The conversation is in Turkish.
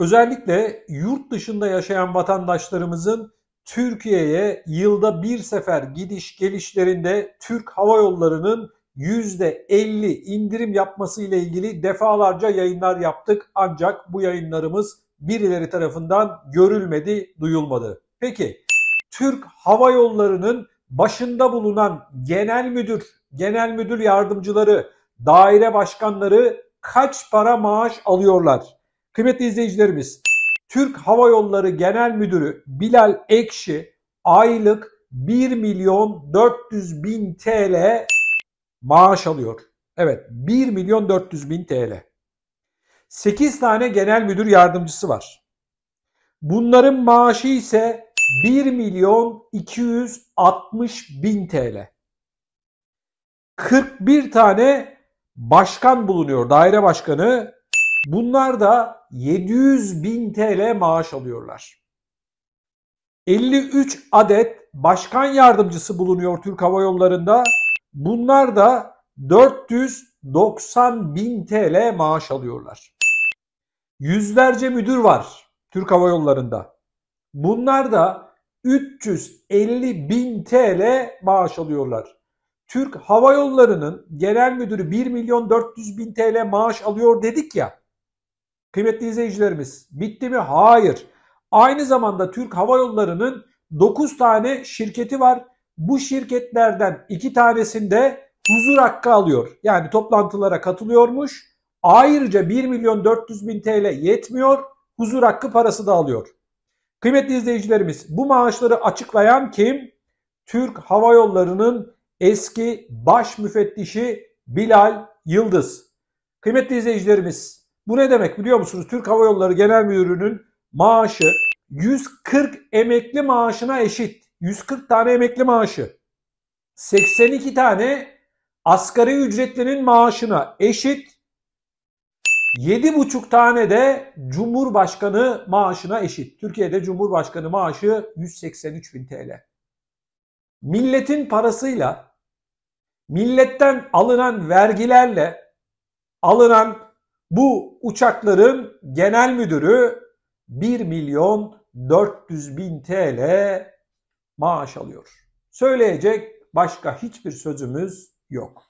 Özellikle yurt dışında yaşayan vatandaşlarımızın Türkiye'ye yılda bir sefer gidiş gelişlerinde Türk Hava Yolları'nın %50 indirim yapması ile ilgili defalarca yayınlar yaptık. Ancak bu yayınlarımız birileri tarafından görülmedi, duyulmadı. Peki Türk Hava Yolları'nın başında bulunan genel müdür, genel müdür yardımcıları, daire başkanları kaç para maaş alıyorlar? Kıymetli izleyicilerimiz, Türk Hava Yolları Genel Müdürü Bilal Ekşi aylık 1 milyon 400 bin TL maaş alıyor. Evet 1 milyon 400 bin TL. 8 tane genel müdür yardımcısı var. Bunların maaşı ise 1 milyon 260 bin TL. 41 tane başkan bulunuyor. Daire başkanı, Bunlar da 700 bin TL maaş alıyorlar. 53 adet başkan yardımcısı bulunuyor Türk Hava Yolları'nda. Bunlar da 490 bin TL maaş alıyorlar. Yüzlerce müdür var Türk Hava Yolları'nda. Bunlar da 350 bin TL maaş alıyorlar. Türk Hava Yolları'nın genel müdürü 1 milyon 400 bin TL maaş alıyor dedik ya. Kıymetli izleyicilerimiz bitti mi? Hayır. Aynı zamanda Türk Hava Yolları'nın 9 tane şirketi var. Bu şirketlerden 2 tanesinde huzur hakkı alıyor. Yani toplantılara katılıyormuş. Ayrıca 1 milyon 400 bin TL yetmiyor. Huzur hakkı parası da alıyor. Kıymetli izleyicilerimiz bu maaşları açıklayan kim? Türk Hava Yolları'nın eski baş müfettişi Bilal Yıldız. Kıymetli izleyicilerimiz bu ne demek biliyor musunuz? Türk Hava Yolları Genel Müdürü'nün maaşı 140 emekli maaşına eşit. 140 tane emekli maaşı. 82 tane asgari ücretlinin maaşına eşit. 7,5 tane de Cumhurbaşkanı maaşına eşit. Türkiye'de Cumhurbaşkanı maaşı 183 bin TL. Milletin parasıyla, milletten alınan vergilerle, alınan bu uçakların genel müdürü 1 milyon 400 bin TL maaş alıyor. Söyleyecek başka hiçbir sözümüz yok.